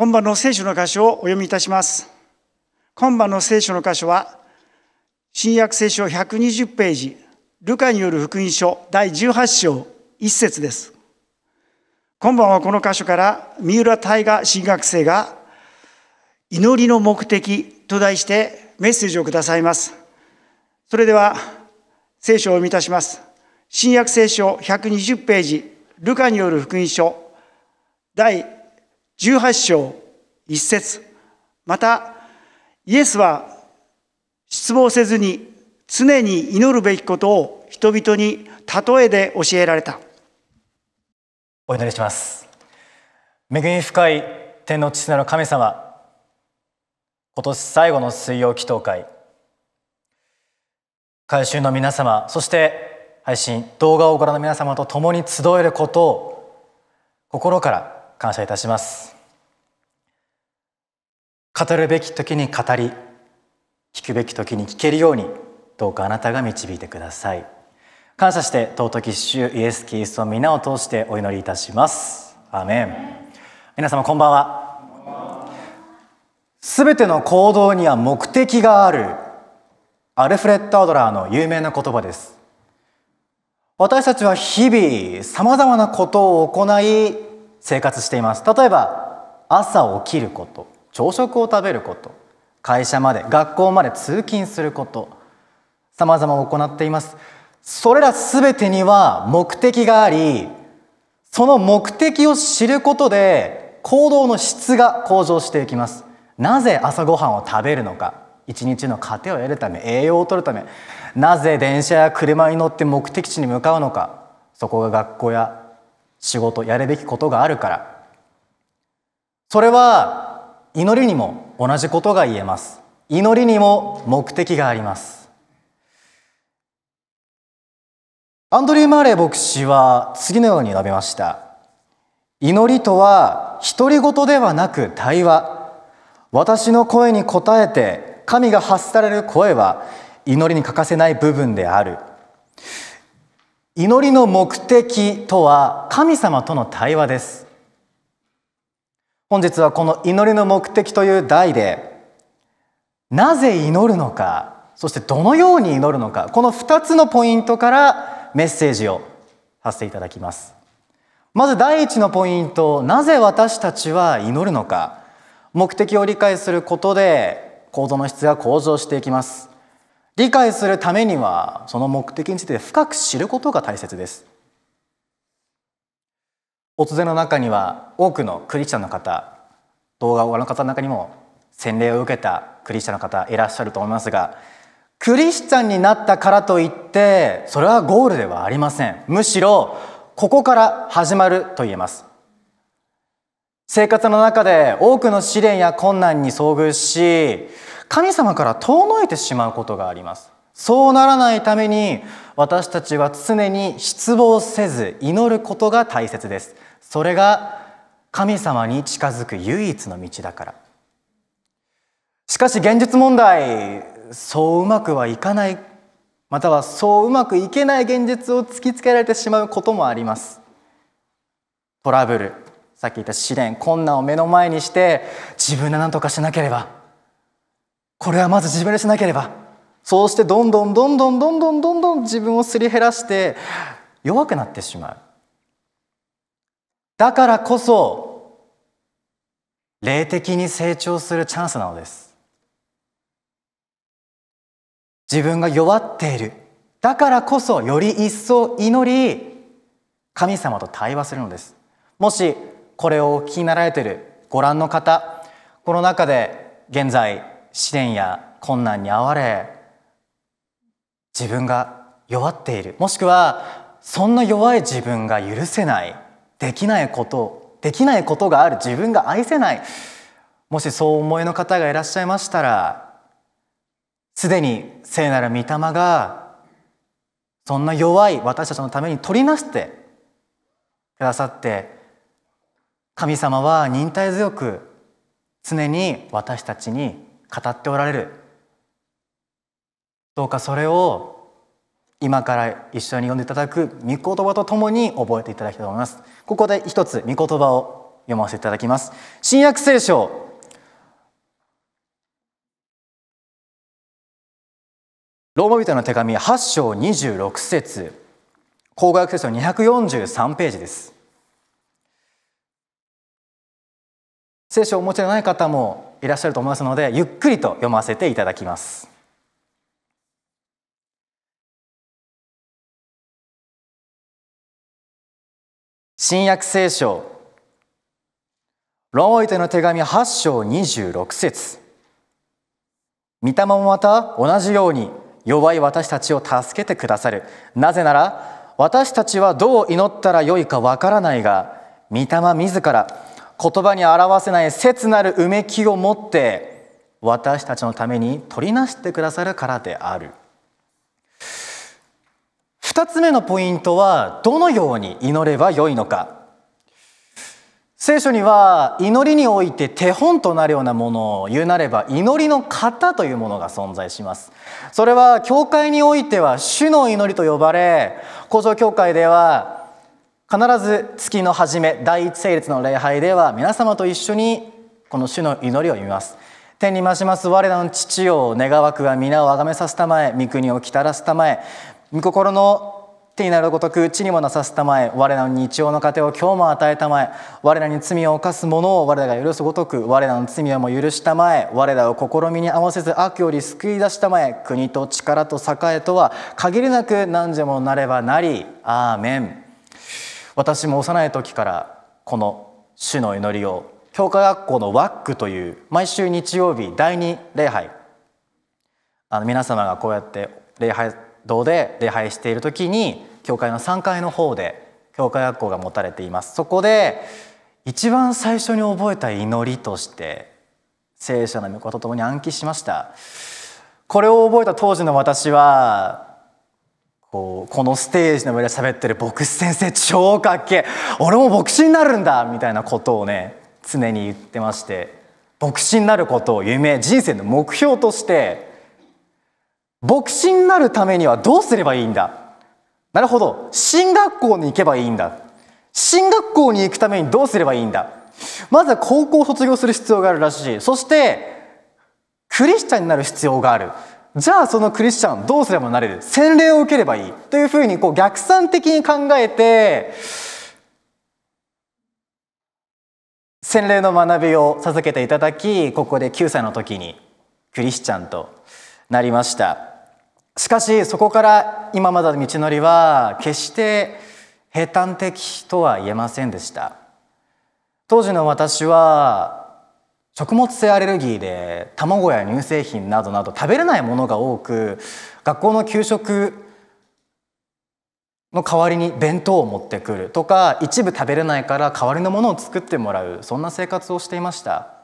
今晩の聖書の箇所をお読みいたします。今晩の聖書の箇所は、新約聖書120ページ、ルカによる福音書第18章1節です。今晩はこの箇所から、三浦大河新学生が、祈りの目的と題してメッセージをくださいます。それでは、聖書を読みいたします。新約聖書120ページ、ルカによる福音書第18章1節またイエスは失望せずに常に祈るべきことを人々に例えで教えられたお祈りします恵み深い天の父なる神様今年最後の水曜祈祷会改収の皆様そして配信動画をご覧の皆様と共に集えることを心から感謝いたします語るべき時に語り聞くべき時に聞けるようにどうかあなたが導いてください感謝して尊き主イエス・キリストの皆を通してお祈りいたしますアメン皆様こんばんはすべての行動には目的があるアルフレッド・アドラーの有名な言葉です私たちは日々さまざまなことを行い生活しています例えば朝起きること朝食を食べること会社まで学校まで通勤することさまざま行っていますそれら全てには目的がありその目的を知ることで行動の質が向上していきますなぜ朝ごはんを食べるのか一日の糧を得るため栄養をとるためなぜ電車や車に乗って目的地に向かうのかそこが学校や仕事やるべきことがあるからそれは祈りにも同じことが言えます祈りにも目的がありますアンドリュー・マーレー牧師は次のように述べました祈りとは独り言ではなく対話私の声に応えて神が発される声は祈りに欠かせない部分である祈りの目的とは神様との対話です本日はこの祈りの目的という題でなぜ祈るのかそしてどのように祈るのかこの2つのポイントからメッセージを発せていただきますまず第1のポイントなぜ私たちは祈るのか目的を理解することで行動の質が向上していきます理解するためにはその目的について深く知ることが大切です突然の中には多くのクリスチャンの方動画をご覧の方の中にも洗礼を受けたクリスチャンの方いらっしゃると思いますがクリスチャンになったからといってそれはゴールではありませんむしろここから始まると言えます生活の中で多くの試練や困難に遭遇し神様から遠のいてしまうことがありますそうならないために私たちは常に失望せず祈ることが大切ですそれが神様に近づく唯一の道だからしかし現実問題そううまくはいかないまたはそううまくいけない現実を突きつけられてしまうこともありますトラブルさっき言った試練困難を目の前にして自分で何とかしなければこれはまず自分でしなければそうしてどんどんどんどんどんどんどんどん自分をすり減らして弱くなってしまうだからこそ霊的に成長するチャンスなのです自分が弱っているだからこそより一層祈り神様と対話するのですもしこれをお聞きになられているご覧の方この中で現在試練や困難に遭われ自分が弱っているもしくはそんな弱い自分が許せないできないことできないことがある自分が愛せないもしそう思いの方がいらっしゃいましたらすでに聖なる御霊がそんな弱い私たちのために取りなしてくださって神様は忍耐強く常に私たちに語っておられるどうかそれを今から一緒に読んでいただく御言葉とともに覚えていただきたいと思いますここで一つ御言葉を読ませていただきます新約聖書ローマ人の手紙8章26節口学聖書243ページです聖書をお持ちでない方もいらっしゃると思いますのでゆっくりと読ませていただきます。新約聖書ローイテの手紙8章26節御霊もまた同じように弱い私たちを助けてくださるなぜなら私たちはどう祈ったらよいかわからないが御霊自ら言葉に表せない切なるうめきを持って私たちのために取りなしてくださるからである二つ目のポイントはどのように祈ればよいのか聖書には祈りにおいて手本となるようなものを言うなれば祈りの型というものが存在しますそれは教会においては主の祈りと呼ばれ工場教会では必ず月の初め第一聖列の礼拝では皆様と一緒にこの主の祈りを読みます天にまします我らの父を願わくは皆をあがめさせたまえ御国をきたらすたまえ御心の手になるごとく地にもなさすたまえ我らの日曜の糧を今日も与えたまえ我らに罪を犯す者を我らが許すごとく我らの罪をも許したまえ我らを試みに合わせず悪より救い出したまえ国と力と栄えとは限りなく何時もなればなりアーメン私も幼い時からこの「主の祈り」を教会学校のワックという毎週日曜日第2礼拝あの皆様がこうやって礼拝堂で礼拝している時に教会の3階の方で教会学校が持たれていますそこで一番最初に覚えた祈りとして聖書の御言とともに暗記しましたこれを覚えた当時の私はこうこのステージの上で喋ってる牧師先生超かっけえ俺も牧師になるんだみたいなことをね常に言ってまして牧師になることを夢人生の目標として牧師になるためにはどうすればいいんだなるほど進学校に行けばいいんだ進学校に行くためにどうすればいいんだまずは高校を卒業する必要があるらしいそしてクリスチャンになる必要があるじゃあそのクリスチャンどうすればなれる洗礼を受ければいいというふうにこう逆算的に考えて洗礼の学びを授けていただきここで9歳の時にクリスチャンとなりましたしかしそこから今までの道のりは決して平坦的とは言えませんでした当時の私は食物性アレルギーで卵や乳製品などなど食べれないものが多く学校の給食の代わりに弁当を持ってくるとか一部食べれないから代わりのものを作ってもらうそんな生活をしていました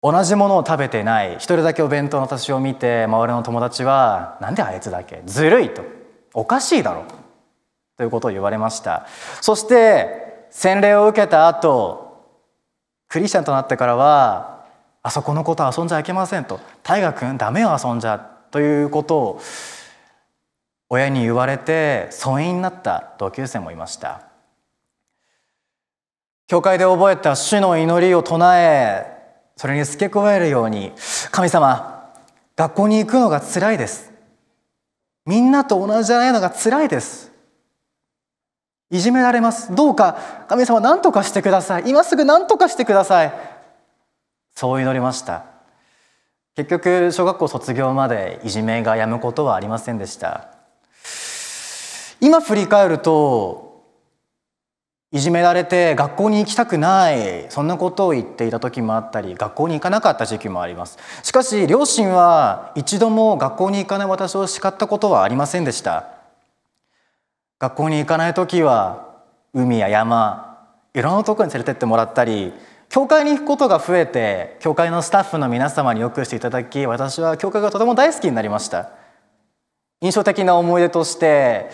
同じものを食べてない一人だけお弁当の私を見て周りの友達は「なんであいつだけずるい」と「おかしいだろ」ということを言われましたそして洗礼を受けた後クリスチャンとなってからはあそこのこと遊んじゃいけませんと大河君ダメよ遊んじゃということを親に言われて疎遠になった同級生もいました教会で覚えた主の祈りを唱えそれに付け加えるように神様学校に行くのがつらいですみんなと同じじゃないのがつらいですいじめられますどうか神様何とかしてください今すぐ何とかしてくださいそう祈りました結局小学校卒業までいじめがやむことはありませんでした今振り返るといじめられて学校に行きたくないそんなことを言っていた時もあったり学校に行かなかった時期もありますしかし両親は一度も学校に行かない私を叱ったことはありませんでした学校に行かない時は海や山いろんなとこに連れてってもらったり教会に行くことが増えて教会のスタッフの皆様によくしていただき私は教会がとても大好きになりました印象的な思い出として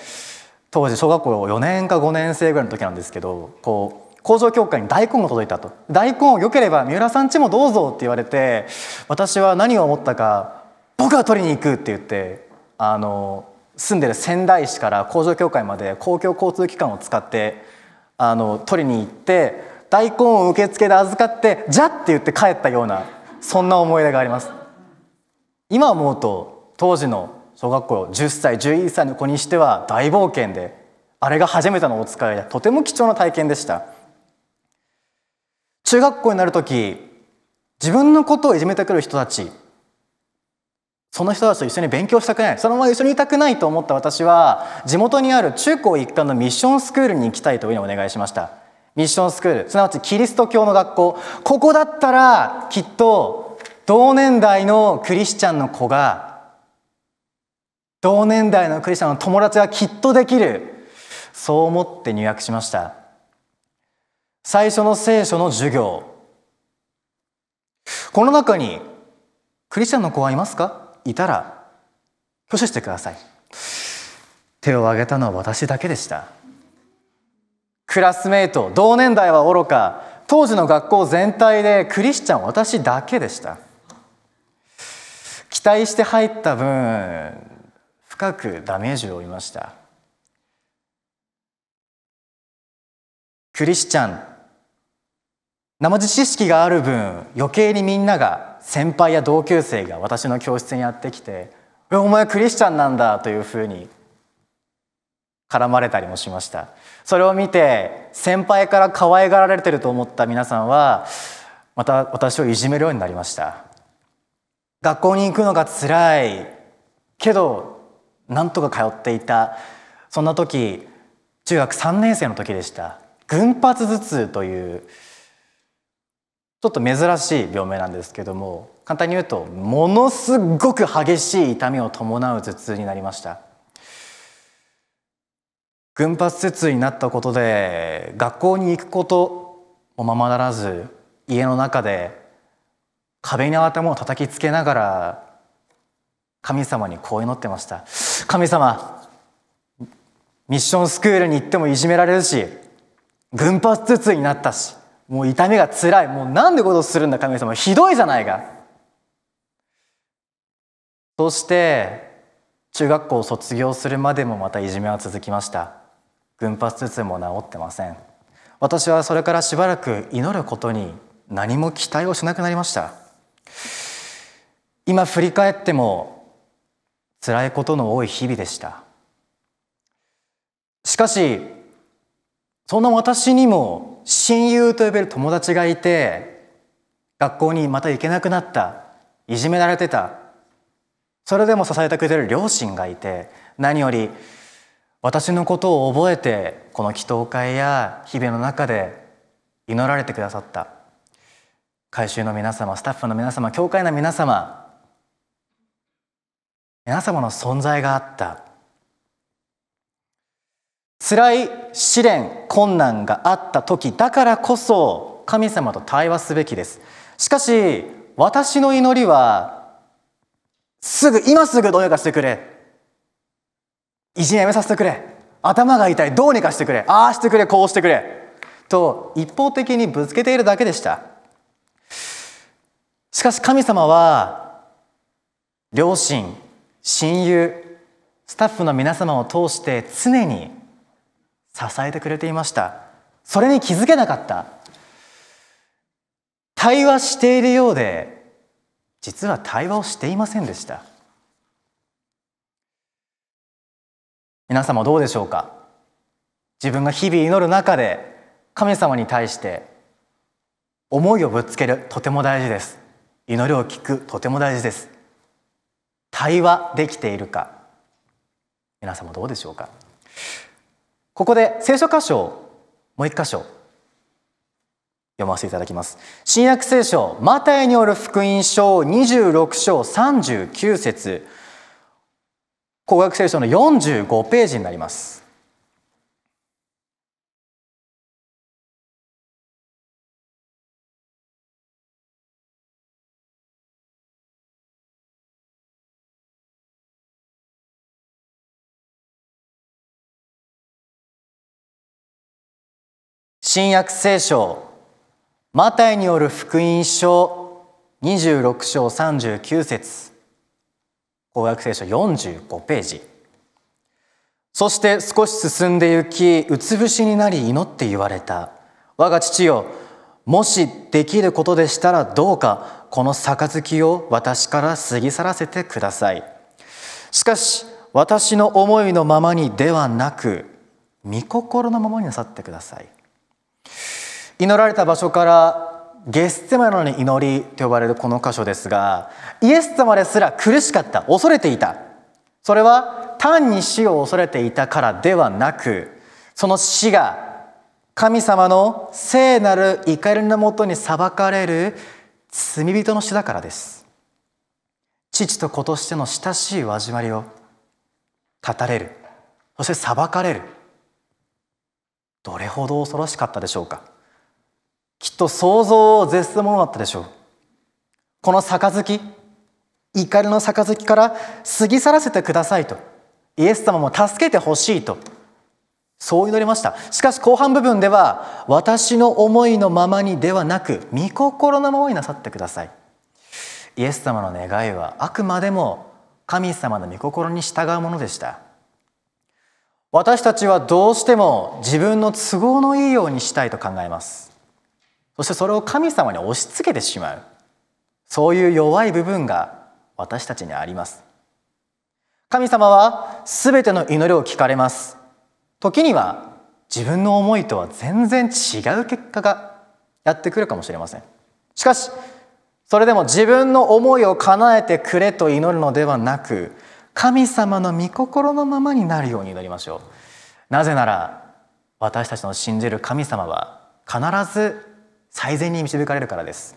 当時小学校4年か5年生ぐらいの時なんですけどこう工場協会に大根が届いたと大根を良ければ三浦さんちもどうぞって言われて私は何を思ったか僕が取りに行くって言ってあの住んでる仙台市から工場協会まで公共交通機関を使ってあの取りに行って大根を受付で預かって「じゃ」って言って帰ったようなそんな思い出があります今思うと当時の小学校10歳11歳の子にしては大冒険であれが初めてのお使いでとても貴重な体験でした中学校になる時自分のことをいじめてくる人たちその人たちと一緒に勉強したくないそのまま一緒にいたくないと思った私は地元にある中高一貫のミッションスクールに行きたいというふうにお願いしましたミッションスクールすなわちキリスト教の学校ここだったらきっと同年代のクリスチャンの子が同年代のクリスチャンの友達がきっとできるそう思って入学しました最初の聖書の授業この中にクリスチャンの子はいますかいたら挙手してください手を挙げたのは私だけでしたクラスメート同年代はおろか当時の学校全体でクリスチャン私だけでした期待して入った分深くダメージを負いましたクリスチャンまじ知識がある分余計にみんなが先輩や同級生が私の教室にやってきて「お前クリスチャンなんだ」というふうに絡まれたりもしましたそれを見て先輩から可愛がられてると思った皆さんはまた私をいじめるようになりました学校に行くのがつらいけどなんとか通っていたそんな時中学3年生の時でした群発頭痛というちょっと珍しい病名なんですけども簡単に言うとものすごく激しい痛みを伴う頭痛になりました群発頭痛になったことで学校に行くこともままならず家の中で壁に頭を叩きつけながら神様にこう祈ってました神様ミッションスクールに行ってもいじめられるし群発頭痛になったしもう痛みがつらいもうなんでことするんだ神様ひどいじゃないかそして中学校を卒業するまでもまたいじめは続きました群発頭痛も治ってません私はそれからしばらく祈ることに何も期待をしなくなりました今振り返っても辛いことの多い日々でしたしかしそんな私にも親友と呼べる友達がいて学校にまた行けなくなったいじめられてたそれでも支えてくれる両親がいて何より私のことを覚えてこの祈祷会や日々の中で祈られてくださった改修の皆様スタッフの皆様教会の皆様皆様の存在があった辛い試練困難があった時だからこそ神様と対話すべきですしかし私の祈りはすぐ今すぐどうにかしてくれいじめやめさせてくれ頭が痛いどうにかしてくれああしてくれこうしてくれと一方的にぶつけているだけでしたしかし神様は両親親友スタッフの皆様を通して常に支えてくれていましたそれに気づけなかった対話しているようで実は対話をしていませんでした皆様どうでしょうか自分が日々祈る中で神様に対して思いをぶつけるとても大事です祈りを聞くとても大事です対話できているか皆様どうでしょうかここで聖書箇所をもう一箇所読ませていただきます新約聖書マタイによる福音書26章39節高学聖書の45ページになります新約聖書マタイによる福音書26章39節公約聖書45ページそして少し進んでゆきうつ伏しになり祈って言われた我が父よもしできることでしたらどうかこの杯を私から過ぎ去らせてくださいしかし私の思いのままにではなく御心のままになさってください祈られた場所からゲステマのに祈りと呼ばれるこの箇所ですがイエス様ですら苦しかった恐れていたそれは単に死を恐れていたからではなくその死が神様の聖なる怒りのもとに裁かれる罪人の死だからです父と子としての親しい交わりを断たれるそして裁かれるどれほど恐ろしかったでしょうかきっと想像を絶するものだったでしょうこの杯怒りの杯から過ぎ去らせてくださいとイエス様も助けてほしいとそう祈りましたしかし後半部分では私の思いのままにではなく御心のままになさってくださいイエス様の願いはあくまでも神様の御心に従うものでした私たちはどうしても自分の都合のいいようにしたいと考えますそしてそれを神様に押し付けてしまうそういう弱い部分が私たちにあります神様は全ての祈りを聞かれます時には自分の思いとは全然違う結果がやってくるかもしれませんしかしそれでも自分の思いを叶えてくれと祈るのではなく神様の御心のままになるように祈りましょうなぜなら私たちの信じる神様は必ず最善に導かれるからです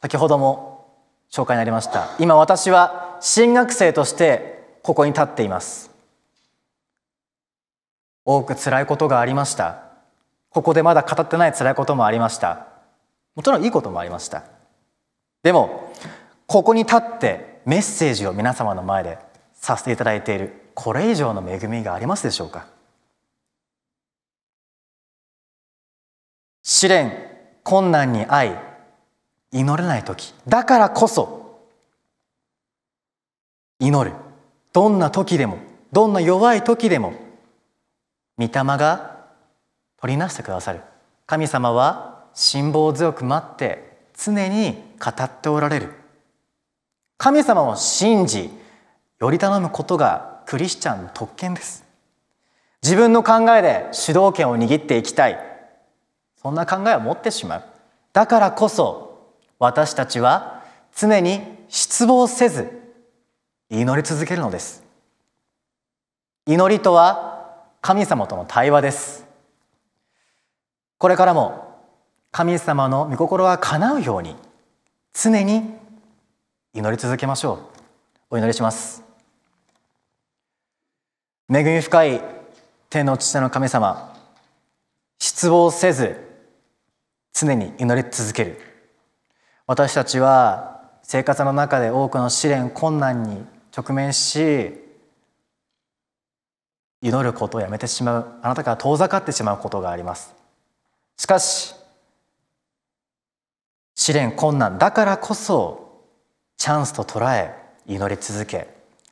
先ほども紹介になりました今私は進学生としてここに立っています多く辛いことがありましたここでまだ語ってない辛いこともありましたもちろんいいこともありましたでもここに立ってメッセージを皆様の前でさせていただいているこれ以上の恵みがありますでしょうか試練困難に遭い祈れない時だからこそ祈るどんな時でもどんな弱い時でも御霊が取りなしてくださる神様は辛抱強く待って常に語っておられる神様を信じより頼むことがクリスチャンの特権です自分の考えで主導権を握っていきたいそんな考えを持ってしまうだからこそ私たちは常に失望せず祈り続けるのです祈りとは神様との対話ですこれからも神様の御心が叶うように常に祈り続けましょうお祈りします恵み深い天の父の神様失望せず常に祈り続ける私たちは生活の中で多くの試練困難に直面し祈ることをやめてしまうあなたから遠ざかってしまうことがありますしかし試練困難だからこそチャンスと捉え祈り続け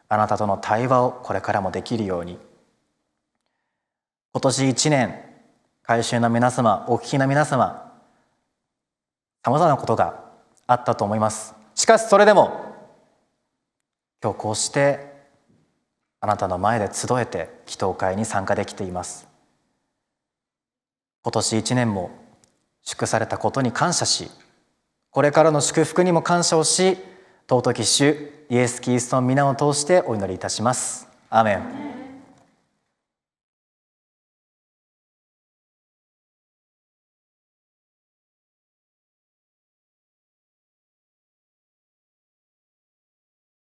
あなたとの対話をこれからもできるように今年1年改修の皆様お聞きの皆様さまざまなことがあったと思いますしかしそれでも今日こうしてあなたの前で集えて祈祷会に参加できています今年一年も祝されたことに感謝しこれからの祝福にも感謝をし尊き主イエス・キリストの皆を通してお祈りいたしますアーメン